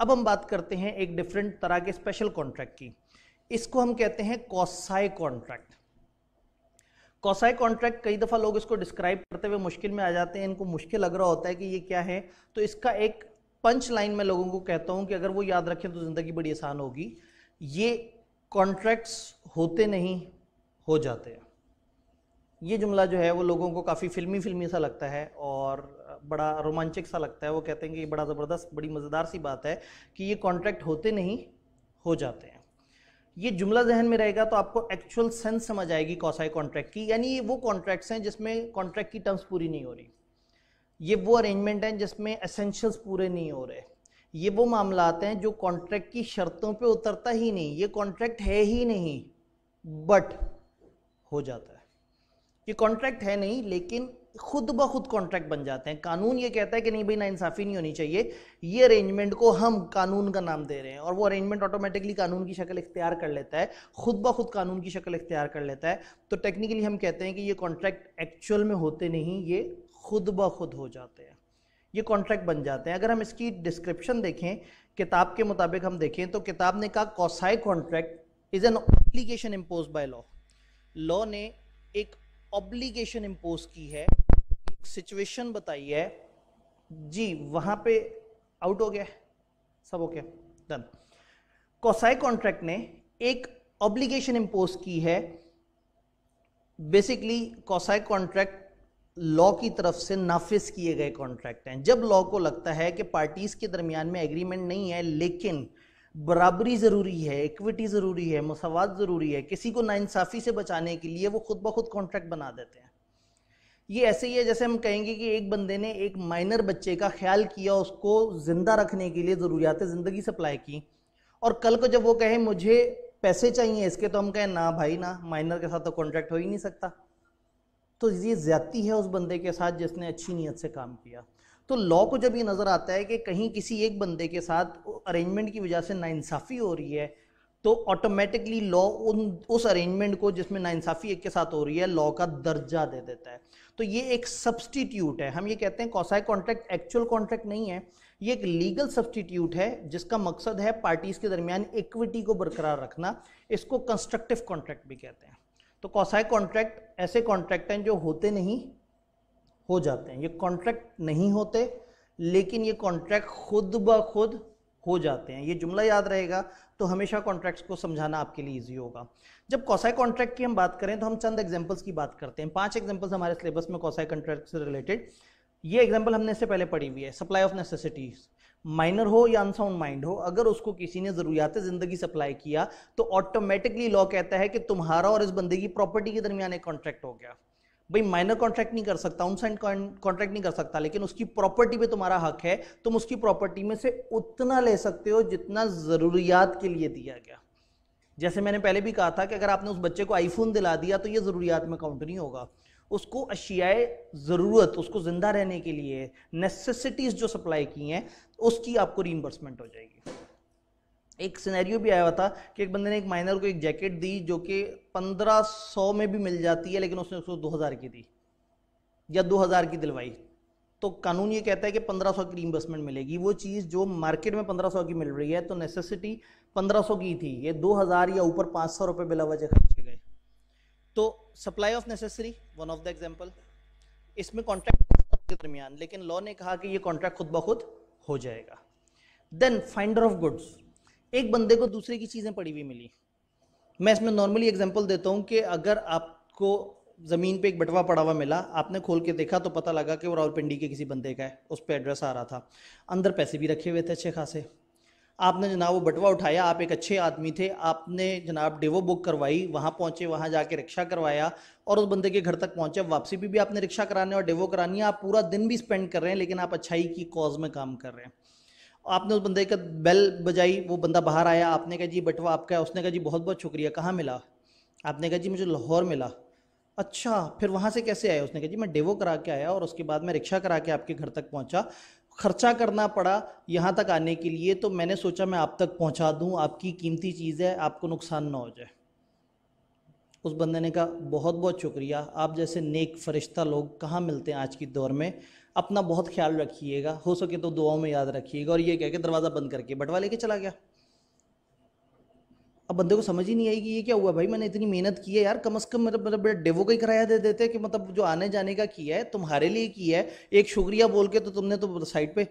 अब हम बात करते हैं एक डिफरेंट तरह के स्पेशल कॉन्ट्रैक्ट की इसको हम कहते हैं कौसाई कॉन्ट्रैक्ट कौसाई कॉन्ट्रैक्ट कई दफ़ा लोग इसको डिस्क्राइब करते हुए मुश्किल में आ जाते हैं इनको मुश्किल लग रहा होता है कि ये क्या है तो इसका एक पंच लाइन में लोगों को कहता हूँ कि अगर वो याद रखें तो ज़िंदगी बड़ी आसान होगी ये कॉन्ट्रैक्ट्स होते नहीं हो जाते ये जुमला जो है वो लोगों को काफ़ी फिल्मी फिल्मी सा लगता है और बड़ा रोमांचक सा लगता है वो कहते हैं कि बड़ा ज़बरदस्त बड़ी मज़ेदार सी बात है कि ये कॉन्ट्रैक्ट होते नहीं हो जाते हैं ये जुमला जहन में रहेगा तो आपको एक्चुअल सेंस समझ आएगी कौसाई कॉन्ट्रैक्ट की यानी ये वो कॉन्ट्रैक्ट्स हैं जिसमें कॉन्ट्रैक्ट की टर्म्स पूरी नहीं हो रही ये वो अरेंजमेंट हैं जिसमें असेंशियल्स पूरे नहीं हो रहे ये वो मामला आते हैं जो कॉन्ट्रैक्ट की शर्तों पे उतरता ही नहीं ये कॉन्ट्रैक्ट है ही नहीं बट हो जाता है ये कॉन्ट्रैक्ट है नहीं लेकिन खुद ब खुद कॉन्ट्रैक्ट बन जाते हैं कानून ये कहता है कि नहीं भाई ना इंसाफ़ी नहीं होनी चाहिए ये अरेंजमेंट को हम कानून का नाम दे रहे हैं और वो अरेंजमेंट ऑटोमेटिकली कानून की शक्ल इख्तियार कर लेता है खुद ब खुद कानून की शक्ल इख्तियार कर लेता है तो टेक्निकली हम कहते हैं कि ये कॉन्ट्रैक्ट एक्चुअल में होते नहीं ये खुद ब खुद हो जाते हैं ये कॉन्ट्रैक्ट बन जाते हैं अगर हम इसकी डिस्क्रिप्शन देखें किताब के मुताबिक हम देखें तो किताब ने कहा quasi contract is an obligation impose by law law ने एक ऑब्लिगेशन इम्पोज की है सिचुएशन बताई है जी वहां पे आउट हो गया सब ओके डन कोसाई कॉन्ट्रैक्ट ने एक ऑब्लिगेशन इंपोज की है बेसिकली कोसाई कॉन्ट्रैक्ट लॉ की तरफ से नाफिज किए गए कॉन्ट्रैक्ट हैं जब लॉ को लगता है कि पार्टीज के दरमियान में एग्रीमेंट नहीं है लेकिन बराबरी ज़रूरी है इक्विटी ज़रूरी है मसावत ज़रूरी है किसी को नाइंसाफ़ी से बचाने के लिए वो खुद ब खुद कॉन्ट्रैक्ट बना देते हैं ये ऐसे ही है जैसे हम कहेंगे कि एक बंदे ने एक माइनर बच्चे का ख्याल किया उसको ज़िंदा रखने के लिए ज़रूरियात ज़िंदगी सप्लाई की और कल को जब वो कहे मुझे पैसे चाहिए इसके तो हम कहें ना भाई ना माइनर के साथ तो कॉन्ट्रैक्ट हो ही नहीं सकता तो ये ज़्यादती है उस बंदे के साथ जिसने अच्छी नीयत से काम किया तो लॉ को जब ये नज़र आता है कि कहीं किसी एक बंदे के साथ अरेंजमेंट की वजह से नाइंसाफ़ी हो रही है तो ऑटोमेटिकली लॉ उन उस अरेंजमेंट को जिसमें नाइंसाफ़ी एक के साथ हो रही है लॉ का दर्जा दे देता है तो ये एक सब्सटीट्यूट है हम ये कहते हैं कौसाई कॉन्ट्रैक्ट एक्चुअल कॉन्ट्रैक्ट नहीं है ये एक लीगल सब्सटीट्यूट है जिसका मकसद है पार्टीज के दरमियान इक्विटी को बरकरार रखना इसको कंस्ट्रक्टिव कॉन्ट्रैक्ट भी कहते हैं तो कौसाई कॉन्ट्रैक्ट ऐसे कॉन्ट्रैक्ट हैं जो होते नहीं हो जाते हैं ये कॉन्ट्रैक्ट नहीं होते लेकिन ये कॉन्ट्रैक्ट खुद ब खुद हो जाते हैं ये जुमला याद रहेगा तो हमेशा कॉन्ट्रैक्ट्स को समझाना आपके लिए ईजी होगा जब कौसाई कॉन्ट्रैक्ट की हम बात करें तो हम चंद एग्जाम्पल्स की बात करते हैं पांच एग्जाम्पल्स हमारे सिलेबस में कौसाई कॉन्ट्रैक्ट से रिलेटेड ये एग्जाम्पल हमने इससे पहले पढ़ी हुई है सप्लाई ऑफ नेसेसिटीज माइनर हो या अनसाउंड माइंड हो अगर उसको किसी ने जरूरियात जिंदगी सप्लाई किया तो ऑटोमेटिकली लॉ कहता है कि तुम्हारा और इस बंदे की प्रॉपर्टी के दरमियान एक कॉन्ट्रैक्ट हो गया भाई माइनर कॉन्ट्रैक्ट नहीं कर सकता उनसाइड कॉन्ट्रैक्ट नहीं कर सकता लेकिन उसकी प्रॉपर्टी पे तुम्हारा हक है तुम उसकी प्रॉपर्टी में से उतना ले सकते हो जितना ज़रूरियात के लिए दिया गया जैसे मैंने पहले भी कहा था कि अगर आपने उस बच्चे को आईफोन दिला दिया तो ये ज़रूरियात में काउंट नहीं होगा उसको अशियाए ज़रूरत उसको ज़िंदा रहने के लिए नेसेसिटीज़ जो सप्लाई की हैं उसकी आपको रीइम्बर्समेंट हो जाएगी एक सिनेरियो भी आया हुआ था कि एक बंदे ने एक माइनर को एक जैकेट दी जो कि 1500 में भी मिल जाती है लेकिन उसने उसको 2000 की दी या 2000 की दिलवाई तो कानून ये कहता है कि 1500 की रिम्बर्समेंट मिलेगी वो चीज़ जो मार्केट में 1500 की मिल रही है तो नेसेसिटी 1500 की थी ये 2000 या ऊपर 500 सौ रुपये बिला वजह खर्चे गए तो supply of necessary one of the example इसमें कॉन्ट्रैक्ट के दरमियान लेकिन लॉ ने कहा कि ये कॉन्ट्रैक्ट खुद ब खुद हो जाएगा देन फाइंडर ऑफ गुड्स एक बंदे को दूसरे की चीज़ें पड़ी हुई मिली मैं इसमें नॉर्मली एग्जाम्पल देता हूँ कि अगर आपको ज़मीन पे एक बटवा पड़ा हुआ मिला आपने खोल के देखा तो पता लगा कि वो रावलपिंडी के किसी बंदे का है उस पर एड्रेस आ रहा था अंदर पैसे भी रखे हुए थे अच्छे खासे आपने जनाब वो बटवा उठाया आप एक अच्छे आदमी थे आपने जनाब डेवो बुक करवाई वहाँ पहुँचे वहाँ जाके रिक्शा करवाया और उस बंदे के घर तक पहुँचे वापसी भी, भी आपने रिक्शा कराने और डेवो करानी है आप पूरा दिन भी स्पेंड कर रहे हैं लेकिन आप अच्छाई की कॉज में काम कर रहे हैं आपने उस बंदे का बेल बजाई वो बंदा बाहर आया आपने कहा जी बटवा आपका है उसने कहा जी बहुत बहुत शुक्रिया कहाँ मिला आपने कहा जी मुझे लाहौर मिला अच्छा फिर वहाँ से कैसे आया उसने कहा जी मैं डेवो करा के आया और उसके बाद मैं रिक्शा करा के आपके घर तक पहुँचा खर्चा करना पड़ा यहाँ तक आने के लिए तो मैंने सोचा मैं आप तक पहुँचा दूँ आपकी कीमती चीज़ है आपको नुकसान ना हो जाए उस बंदे ने कहा बहुत बहुत शुक्रिया आप जैसे नेक फरिश्ता लोग कहाँ मिलते हैं आज की दौर में अपना बहुत ख्याल रखिएगा हो सके तो दुआओं में याद रखिएगा और ये कह के दरवाज़ा बंद करके बटवा लेके चला गया अब बंदे को समझ ही नहीं आएगी ये क्या हुआ भाई मैंने इतनी मेहनत की है यार कम अज़ कम मतलब मतलब बेटा डेवो का ही किराया दे देते कि मतलब जो आने जाने का किया है तुम्हारे लिए किया है एक शुक्रिया बोल के तो तुमने तो साइड पे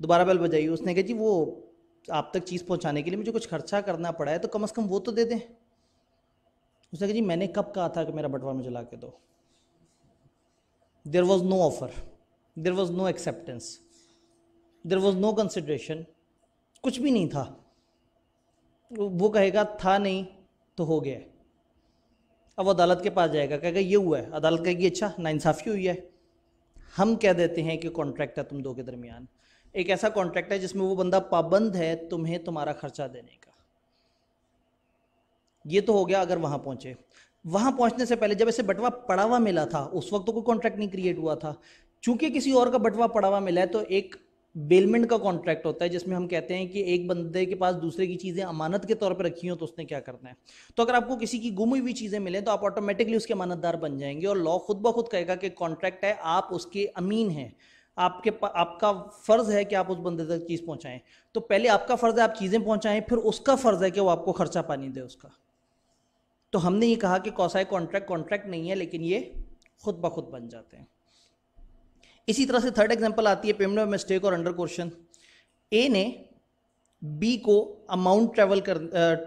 दोबारा बेल बजाई उसने कहा जी वो आप तक चीज़ पहुंचाने के लिए मुझे कुछ खर्चा करना पड़ा है तो कम अज़ कम वो तो दे दें उसने कहा जी मैंने कब कहा था कि मेरा बटवा में चला के दो there was no offer there was no acceptance there was no consideration कुछ भी नहीं था वो कहेगा था नहीं तो हो गया अब अदालत के पास जाएगा कहेगा ये हुआ है अदालत कहेगी अच्छा नाइंसाफ़ी हुई है हम कह देते हैं कि कॉन्ट्रैक्ट है तुम दो के दरमियान एक ऐसा कॉन्ट्रैक्ट है जिसमें वो बंदा पाबंद है तुम्हें तुम्हारा खर्चा देने का ये तो हो गया अगर वहां पहुंचे वहां पहुंचने से पहले जब ऐसे बटवा पड़ा हुआ मिला था उस वक्त तो कोई कॉन्ट्रैक्ट नहीं क्रिएट हुआ था चूंकि किसी और का बंटवा पड़ावा मिला है तो एक बेलमेंट का कॉन्ट्रैक्ट होता है जिसमें हम कहते हैं कि एक बंदे के पास दूसरे की चीज़ें अमानत के तौर पर रखी हो तो उसने क्या करना है तो अगर आपको किसी की गुम हुई चीज़ें मिले तो आप ऑटोमेटिकली उसके अमानतदार बन जाएंगे और लॉ खुद ब खुद कहेगा कि कॉन्ट्रैक्ट है आप उसके अमीन हैं आपके आपका फ़र्ज़ है कि आप उस बंदे तक चीज़ पहुँचाएँ तो पहले आपका फ़र्ज़ है आप चीज़ें पहुंचाएं फिर उसका फ़र्ज़ है कि वो आपको खर्चा पानी दे उसका तो हमने ये कहा कि कौसाई कॉन्ट्रैक्ट कॉन्ट्रैक्ट नहीं है लेकिन ये खुद ब खुद बन जाते हैं इसी तरह से थर्ड एग्जाम्पल आती है पेमेंट ऑफ मिस्टेक और अंडर क्वेश्चन ए ने बी को अमाउंट ट्रैवल कर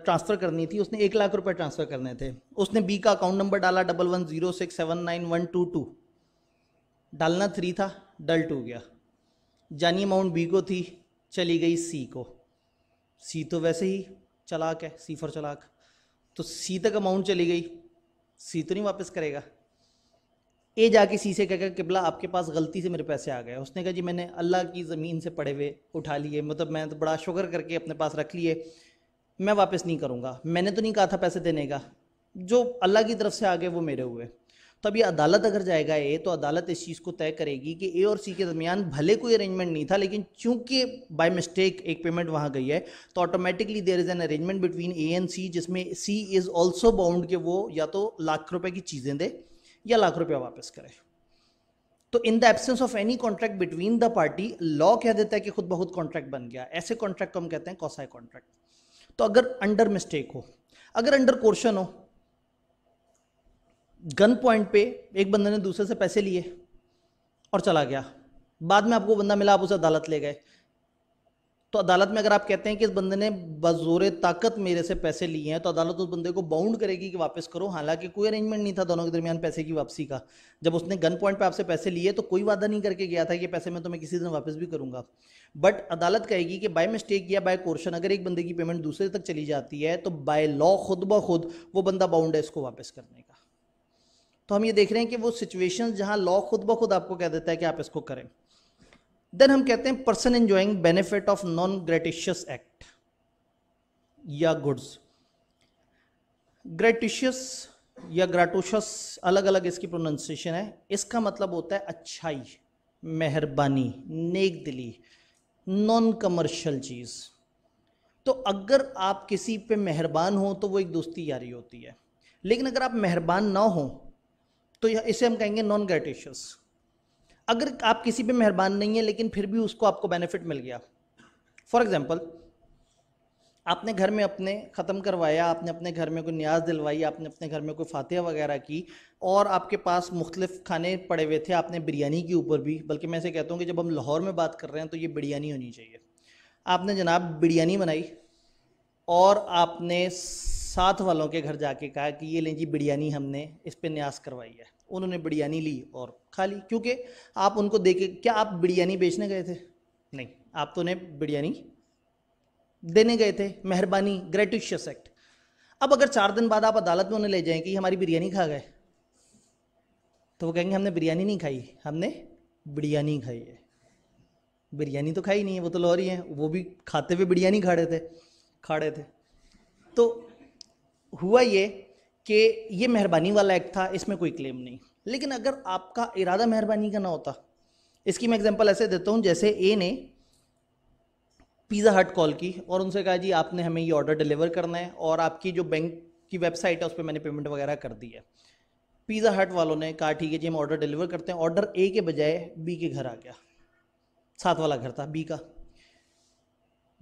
ट्रांसफ़र करनी थी उसने एक लाख रुपए ट्रांसफ़र करने थे उसने बी का अकाउंट नंबर डाला double one zero six seven nine one two two डालना थ्री था डल टू गया जानी अमाउंट बी को थी चली गई सी को सी तो वैसे ही चलाक है सी फॉर चलाक तो सी तक अमाउंट चली गई सी तो नहीं वापस करेगा ए जाके सी से कहकर किबला आपके पास गलती से मेरे पैसे आ गए उसने कहा जी मैंने अल्लाह की ज़मीन से पड़े हुए उठा लिए मतलब मैं तो बड़ा शुगर करके अपने पास रख लिए मैं वापस नहीं करूँगा मैंने तो नहीं कहा था पैसे देने का जो अल्लाह की तरफ से आ गए वो मेरे हुए तो अभी अदालत अगर जाएगा ए तो अदालत इस चीज़ को तय करेगी कि ए और सी के दरमियान भले कोई अरेंजमेंट नहीं था लेकिन चूंकि बाय मिस्टेक एक पेमेंट वहाँ गई है तो automatically there is an arrangement between A and C जिसमें सी इज़ ऑल्सो बाउंड के वो या तो लाख रुपए की चीज़ें दे या लाख रुपया वापस करे तो in the absence of any contract between the party law कह देता है कि खुद बहुत कॉन्ट्रैक्ट बन गया ऐसे कॉन्ट्रैक्ट को हम कहते हैं कौसाई कॉन्ट्रैक्ट तो अगर अंडर मिस्टेक हो अगर अंडर कोर्शन हो गन पॉइंट पे एक बंदे ने दूसरे से पैसे लिए और चला गया बाद में आपको बंदा मिला आप उसे अदालत ले गए तो अदालत में अगर आप कहते हैं कि इस बंदे ने बजोर ताकत मेरे से पैसे लिए हैं तो अदालत उस बंदे को बाउंड करेगी कि वापस करो हालांकि कोई अरेंजमेंट नहीं था दोनों के दरमियान पैसे की वापसी का जब उसने गन पॉइंट पर आपसे पैसे लिए तो कोई वादा नहीं करके गया था कि पैसे मैं तो मैं किसी दिन वापस भी करूंगा बट अदालत कहेगी कि बाय मिस्टेक या बाय कोर्शन अगर एक बंदे की पेमेंट दूसरे तक चली जाती है तो बाय लॉ खुद ब खुद वो बंदा बाउंड है इसको वापस करने का तो हम ये देख रहे हैं कि वो सिचुएशन जहां लॉ खुद ब खुद आपको कह देता है कि आप इसको करें देन हम कहते हैं person enjoying benefit of non gratuitous act या गुड्स ग्रेटिशियस या ग्राटोशस अलग अलग इसकी प्रोनाउंसिएशन है इसका मतलब होता है अच्छाई मेहरबानी नेक दिली नॉन कमर्शियल चीज़ तो अगर आप किसी पे मेहरबान हो तो वो एक दोस्ती यारी होती है लेकिन अगर आप मेहरबान ना हो तो इसे हम कहेंगे नॉन ग्रेटिशियस अगर आप किसी पे मेहरबान नहीं है लेकिन फिर भी उसको आपको बेनिफिट मिल गया फॉर एग्जाम्पल आपने घर में अपने ख़त्म करवाया आपने अपने घर में कोई न्याज दिलवाई आपने अपने घर में कोई फातह वगैरह की और आपके पास मुख्तलिफ खाने पड़े हुए थे आपने बिरयानी के ऊपर भी बल्कि मैं ऐसे कहता हूँ कि जब हम लाहौर में बात कर रहे हैं तो ये बिरयानी होनी चाहिए आपने जनाब बिरयानी बनाई और आपने साथ वालों के घर जाके कहा कि ये लें जी बिरयानी हमने इस पर न्यास करवाई है उन्होंने बिरयानी ली और खा ली क्योंकि आप उनको देखे क्या आप बिरयानी बेचने गए थे नहीं आप तो उन्हें बिरयानी देने गए थे मेहरबानी ग्रेटिशियस एक्ट अब अगर चार दिन बाद आप अदालत में उन्हें ले जाएं कि हमारी बिरयानी खा गए तो वो कहेंगे हमने बिरयानी नहीं खाई हमने बिरयानी खाई है बिरयानी तो खाई नहीं है वो तो लोहरी है वो भी खाते हुए बिरयानी खा रहे थे खा रहे थे तो हुआ ये कि ये मेहरबानी वाला एक्ट था इसमें कोई क्लेम नहीं लेकिन अगर आपका इरादा मेहरबानी का ना होता इसकी मैं एग्जांपल ऐसे देता हूँ जैसे ए ने पिज़्ज़ा हट कॉल की और उनसे कहा जी आपने हमें ये ऑर्डर डिलीवर करना है और आपकी जो बैंक की वेबसाइट है उस पर मैंने पेमेंट वगैरह कर दी है पिज़्ज़ा हट वालों ने कहा ठीक है जी हम ऑर्डर डिलीवर करते हैं ऑर्डर ए के बजाय बी के घर आ गया साथ वाला घर था बी का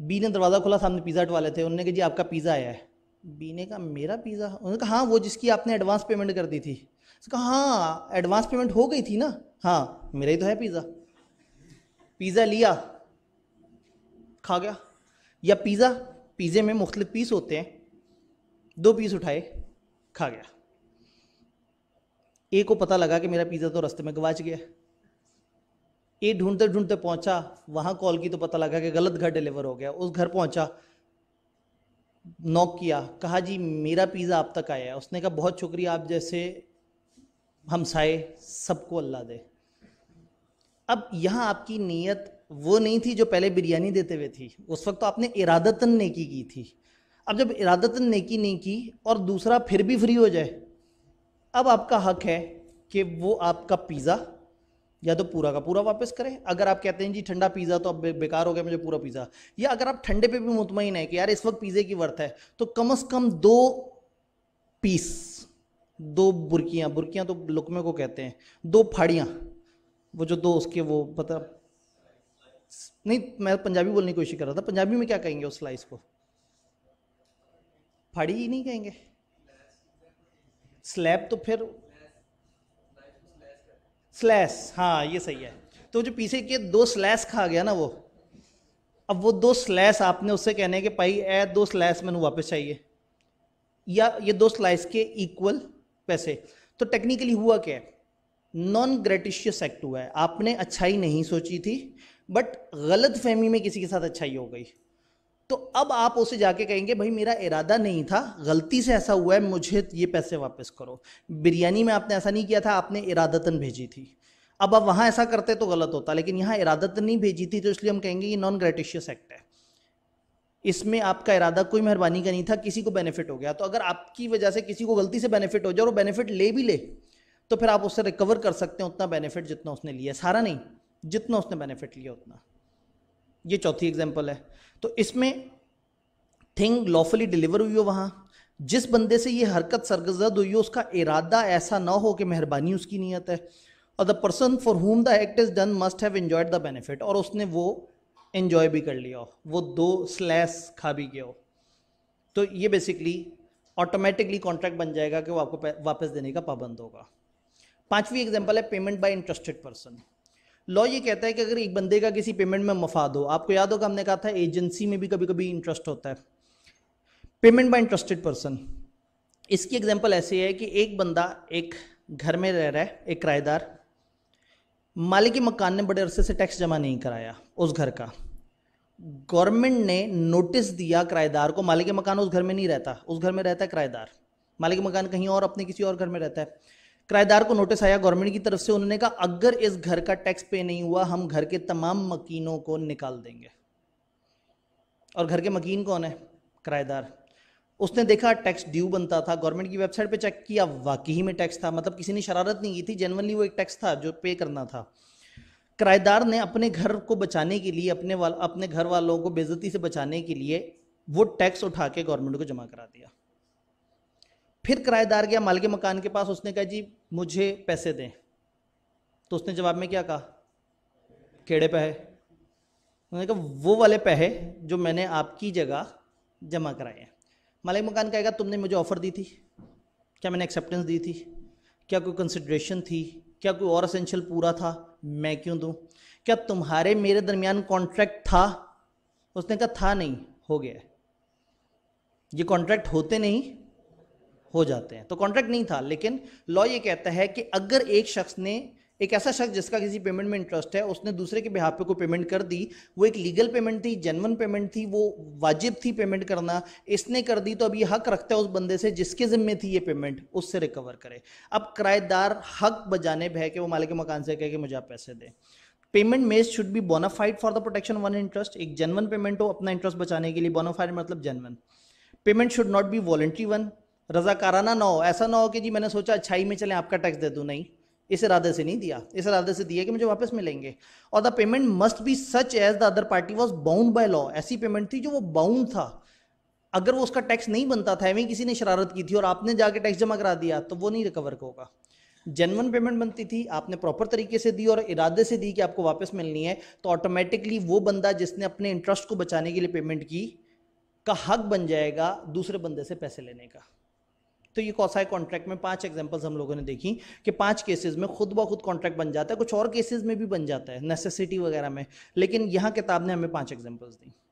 बी ने दरवाज़ा खोला सामने पिज़्ज़ा हट वाले थे उन्होंने कहा जी आपका पिज़्ज़ा आया है बी ने कहा मेरा पिज़्ज़ा उन्होंने कहा हाँ वो जिसकी आपने एडवांस पेमेंट कर दी थी उसने कहा हाँ एडवांस पेमेंट हो गई थी ना हाँ मेरा ही तो है पिज़्ज़ा पिज़्ज़ा लिया खा गया या पिज़्ज़ा पिज़्ज़े में मुख्तलिफ पीस होते हैं दो पीस उठाए खा गया ए को पता लगा कि मेरा पिज़्ज़ा तो रास्ते में गवाच गया ए ढूंढते ढूंढते पहुंचा वहाँ कॉल की तो पता लगा कि गलत घर डिलीवर हो गया उस घर पहुंचा नॉक किया कहा जी मेरा पिज़्ज़ा आप तक आया है उसने कहा बहुत शुक्रिया आप जैसे हमसाए सबको अल्लाह दे अब यहाँ आपकी नीयत वो नहीं थी जो पहले बिरयानी देते हुए थी उस वक्त तो आपने इरादतन नेकी की थी अब जब इरादतन नेकी नहीं की और दूसरा फिर भी फ्री हो जाए अब आपका हक है कि वो आपका पिज़्ज़ा या तो पूरा का पूरा वापस करें अगर आप कहते हैं जी ठंडा पिज़्ज़ा तो अब बेकार हो गया मुझे पूरा पिज़्ज़ा या अगर आप ठंडे पे भी मुतमिन है कि यार इस वक्त पिज़्ज़े की वर्थ है तो कम अज़ कम दो पीस दो बुरकियाँ बुरकियाँ तो लुकमे को कहते हैं दो फाड़ियाँ वो जो दो उसके वो पता नहीं मैं पंजाबी बोलने की कोशिश कर रहा था पंजाबी में क्या कहेंगे उस स्लाइस को फाड़ी ही नहीं कहेंगे स्लैब तो फिर स्लैश हाँ ये सही है तो जो पीछे के दो स्लैश खा गया ना वो अब वो दो स्लैश आपने उससे कहने के पाई ए दो स्लैश मैंने वापस चाहिए या ये दो स्लाइस के इक्वल पैसे तो टेक्निकली हुआ क्या नॉन ग्रेटिशियस एक्ट हुआ है आपने अच्छाई नहीं सोची थी बट गलत फहमी में किसी के साथ अच्छाई हो गई तो अब आप उसे जाके कहेंगे भाई मेरा इरादा नहीं था गलती से ऐसा हुआ है मुझे ये पैसे वापस करो बिरयानी में आपने ऐसा नहीं किया था आपने इरादतन भेजी थी अब आप वहाँ ऐसा करते तो गलत होता लेकिन यहाँ इरादतन नहीं भेजी थी तो इसलिए हम कहेंगे ये नॉन ग्रेटिशियस एक्ट है इसमें आपका इरादा कोई मेहरबानी का नहीं था किसी को बेनिफिट हो गया तो अगर आपकी वजह से किसी को गलती से बेनिफिट हो जाए और वो बेनिफिट ले भी ले तो फिर आप उससे रिकवर कर सकते हैं उतना बेनिफिट जितना उसने लिया सारा नहीं जितना उसने बेनिफिट लिया उतना ये चौथी एग्जाम्पल है तो इसमें थिंग लॉफुली डिलीवर हुई हो वहां जिस बंदे से ये हरकत सरगजद हुई हो उसका इरादा ऐसा ना हो कि मेहरबानी उसकी नीयत है और the person for whom the act is done must have enjoyed the benefit और उसने वो इन्जॉय भी कर लिया हो वो दो स्लैस खा भी गया हो तो ये बेसिकली ऑटोमेटिकली कॉन्ट्रैक्ट बन जाएगा कि वो आपको वापस देने का पाबंद होगा पांचवी एग्जांपल है payment by interested person law ये कहता है कि अगर एक बंदे का किसी पेमेंट में मफाद हो आपको याद होगा हमने कहा था एजेंसी में भी कभी कभी इंटरेस्ट होता है पेमेंट बाय इंटरेस्टेड पर्सन इसकी एग्जांपल ऐसी है कि एक बंदा एक घर में रह रहा है एक किराएदार मालिक मकान ने बड़े अरसे से टैक्स जमा नहीं कराया उस घर का गवर्नमेंट ने नोटिस दिया किराएदार को मालिक मकान उस घर में नहीं रहता उस घर में रहता है किराएदार मालिक मकान कहीं और अपने किसी और घर में रहता है किराएदार को नोटिस आया गवर्नमेंट की तरफ से उन्होंने कहा अगर इस घर का टैक्स पे नहीं हुआ हम घर के तमाम मकीनों को निकाल देंगे और घर के मकीन कौन है किराएदार उसने देखा टैक्स ड्यू बनता था गवर्नमेंट की वेबसाइट पे चेक किया वाकई में टैक्स था मतलब किसी ने शरारत नहीं की थी जनरली वो एक टैक्स था जो पे करना था किराएदार ने अपने घर को बचाने के लिए अपने वाल अपने घर वालों को बेजती से बचाने के लिए वो टैक्स उठा के गवर्नमेंट को जमा करा दिया फिर किराएदार गया मालिक मकान के पास उसने कहा जी मुझे पैसे दें तो उसने जवाब में क्या कहा केड़े पैसे उन्होंने कहा वो वाले पैसे जो मैंने आपकी जगह जमा कराए हैं मालिक मकान कहेगा तुमने मुझे ऑफ़र दी थी क्या मैंने एक्सेप्टेंस दी थी क्या कोई कंसिड्रेशन थी क्या कोई और असेंशियल पूरा था मैं क्यों दूँ क्या तुम्हारे मेरे दरमियान कॉन्ट्रैक्ट था उसने कहा था नहीं हो गया ये कॉन्ट्रैक्ट होते नहीं हो जाते हैं तो कॉन्ट्रैक्ट नहीं था लेकिन लॉ ये कहता है कि अगर एक शख्स ने एक ऐसा शख्स जिसका किसी पेमेंट में इंटरेस्ट है उसने दूसरे के बिहार पे को पेमेंट कर दी वो एक लीगल पेमेंट थी जेनवन पेमेंट थी वो वाजिब थी पेमेंट करना इसने कर दी तो अब ये हक रखता है उस बंदे से जिसके जिम्मे थी ये पेमेंट उससे रिकवर करे अब किराएदार हक बजाने बह के वो मालिक के मकान से कह के मुझे आप पैसे दें payment made should be bonafide for the protection one interest एक जेनवन पेमेंट हो अपना इंटरेस्ट बचाने के लिए बोनाफाइड मतलब genuine payment should not be voluntary one रज़ाकाराना ना हो ऐसा ना हो कि जी मैंने सोचा अच्छाई में चले आपका टैक्स दे दूँ नहीं इस इरादे से नहीं दिया इस इरादे से दिया कि मुझे वापस मिलेंगे और the payment must be such as the other party was bound by law ऐसी पेमेंट थी जो वो बाउंड था अगर वो उसका टैक्स नहीं बनता था एवं किसी ने शरारत की थी और आपने जाके टैक्स जमा करा दिया तो वो नहीं रिकवर होगा जेनवन पेमेंट बनती थी आपने प्रॉपर तरीके से दी और इरादे से दी कि आपको वापस मिलनी है तो ऑटोमेटिकली वो बंदा जिसने अपने इंटरेस्ट को बचाने के लिए पेमेंट की का हक बन जाएगा दूसरे बंदे से पैसे लेने का तो ये कौसाई कॉन्ट्रैक्ट में पांच एग्जांपल्स हम लोगों ने देखी कि पांच केसेस में खुद ब खुद कॉन्ट्रैक्ट बन जाता है कुछ और केसेस में भी बन जाता है नेसेसिटी वगैरह में लेकिन यहाँ किताब ने हमें पांच एग्जाम्पल्स दी